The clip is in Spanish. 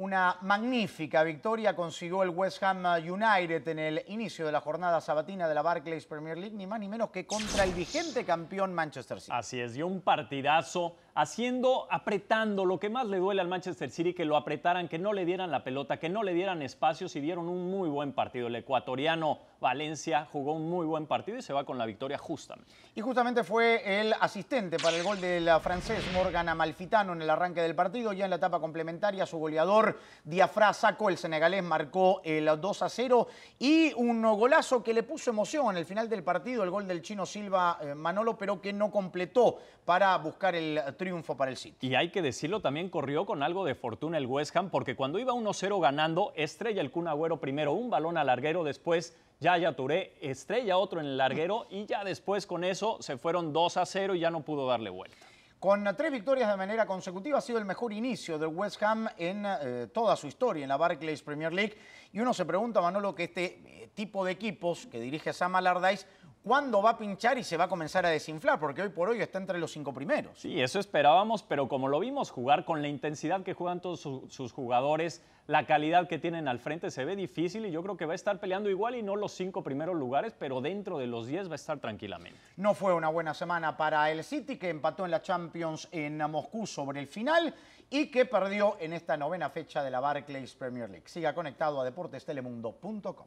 Una magnífica victoria consiguió el West Ham United en el inicio de la jornada sabatina de la Barclays Premier League, ni más ni menos que contra el vigente campeón Manchester City. Así es, dio un partidazo haciendo, apretando lo que más le duele al Manchester City, que lo apretaran, que no le dieran la pelota, que no le dieran espacios y dieron un muy buen partido. El ecuatoriano Valencia jugó un muy buen partido y se va con la victoria justa. Y justamente fue el asistente para el gol del francés Morgan Amalfitano en el arranque del partido, ya en la etapa complementaria su goleador Diafra sacó el senegalés, marcó el 2 a 0 y un golazo que le puso emoción en el final del partido, el gol del chino Silva eh, Manolo, pero que no completó para buscar el triunfo para el City. Y hay que decirlo, también corrió con algo de fortuna el West Ham, porque cuando iba 1-0 ganando, estrella el Kun Agüero primero, un balón al larguero, después Yaya Touré estrella otro en el larguero y ya después con eso se fueron 2 a 0 y ya no pudo darle vuelta. Con tres victorias de manera consecutiva ha sido el mejor inicio del West Ham en eh, toda su historia en la Barclays Premier League. Y uno se pregunta, Manolo, que este eh, tipo de equipos que dirige Sam Allardyce cuándo va a pinchar y se va a comenzar a desinflar, porque hoy por hoy está entre los cinco primeros. Sí, eso esperábamos, pero como lo vimos jugar con la intensidad que juegan todos sus jugadores, la calidad que tienen al frente, se ve difícil y yo creo que va a estar peleando igual y no los cinco primeros lugares, pero dentro de los diez va a estar tranquilamente. No fue una buena semana para el City, que empató en la Champions en Moscú sobre el final y que perdió en esta novena fecha de la Barclays Premier League. Siga conectado a deportestelemundo.com.